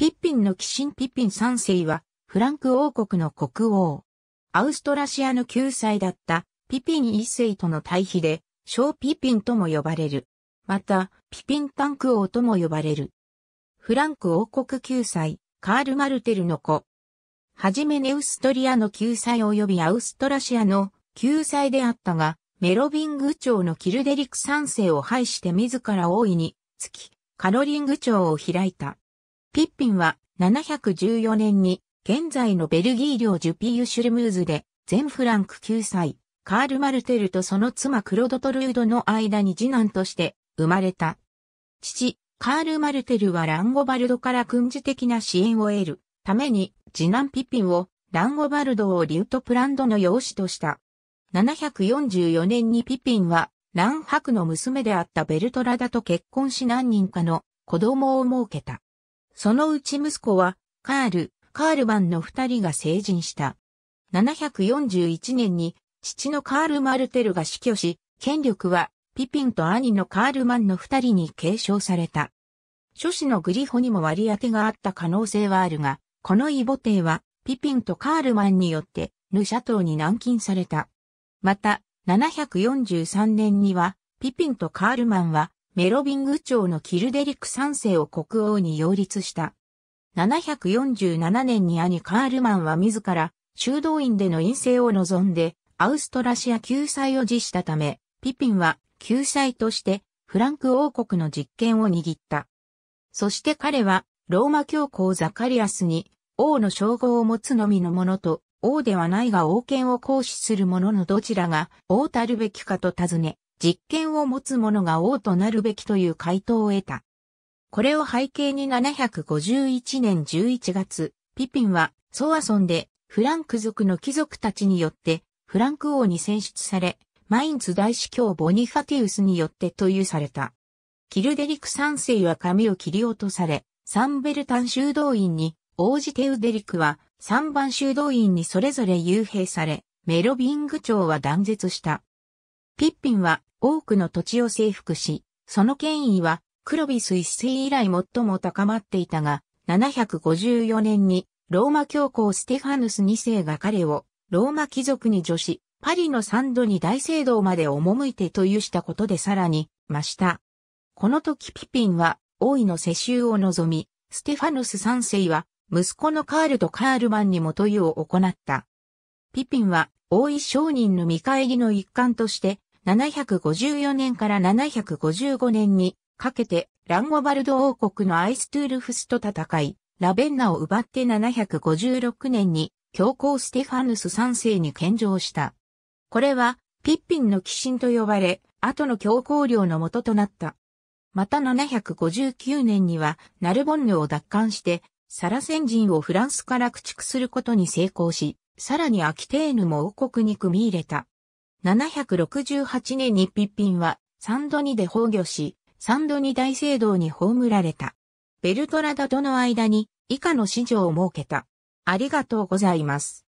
ピッピンの騎神ピピン三世は、フランク王国の国王。アウストラシアの救済だったピピン一世との対比で、小ピピンとも呼ばれる。また、ピピンタンク王とも呼ばれる。フランク王国救済、カール・マルテルの子。はじめネウストリアの救済及びアウストラシアの救済であったが、メロビング朝のキルデリク三世を排して自ら大いに、つき、カロリング朝を開いた。ピッピンは714年に現在のベルギー領ジュピーユ・シュルムーズで全フランク9歳、カール・マルテルとその妻クロドトルードの間に次男として生まれた。父、カール・マルテルはランゴバルドから軍事的な支援を得るために次男ピッピンをランゴバルドをリュートプランドの養子とした。744年にピッピンはランハクの娘であったベルトラダと結婚し何人かの子供を設けた。そのうち息子は、カール、カールマンの二人が成人した。741年に、父のカール・マルテルが死去し、権力は、ピピンと兄のカールマンの二人に継承された。諸子のグリホにも割り当てがあった可能性はあるが、このボテ帝は、ピピンとカールマンによって、ヌシャ島に軟禁された。また、743年には、ピピンとカールマンは、メロビング朝のキルデリック3世を国王に擁立した。747年に兄カールマンは自ら修道院での院政を望んでアウストラシア救済を辞したため、ピピンは救済としてフランク王国の実権を握った。そして彼はローマ教皇ザカリアスに王の称号を持つのみのものと王ではないが王権を行使する者のどちらが王たるべきかと尋ね、実権を持つ者が王となるべきという回答を得た。これを背景に751年11月、ピピンはソワソンでフランク族の貴族たちによってフランク王に選出され、マインツ大司教ボニファティウスによってといされた。キルデリク三世は髪を切り落とされ、サンベルタン修道院に、王子テウデリクは三番修道院にそれぞれ幽閉され、メロビング長は断絶した。ピッピンは多くの土地を征服し、その権威はクロビス一世以来最も高まっていたが、754年にローマ教皇ステファヌス2世が彼をローマ貴族に助し、パリのサンドに大聖堂まで赴いてというしたことでさらに増した。この時ピピンは王位の世襲を望み、ステファヌス3世は息子のカールとカールマンにもとうを行った。ピピンは王位商人の見返りの一環として754年から755年にかけてランゴバルド王国のアイストゥールフスと戦い、ラベンナを奪って756年に教皇ステファヌス3世に献上した。これはピッピンの寄進と呼ばれ、後の教皇領の元となった。また759年にはナルボンヌを奪還してサラセン人をフランスから駆逐することに成功し、さらにアキテーヌも王国に組み入れた。768年にピッピンはサンドニで崩御し、サンドニ大聖堂に葬られた。ベルトラダとの間に以下の史上を設けた。ありがとうございます。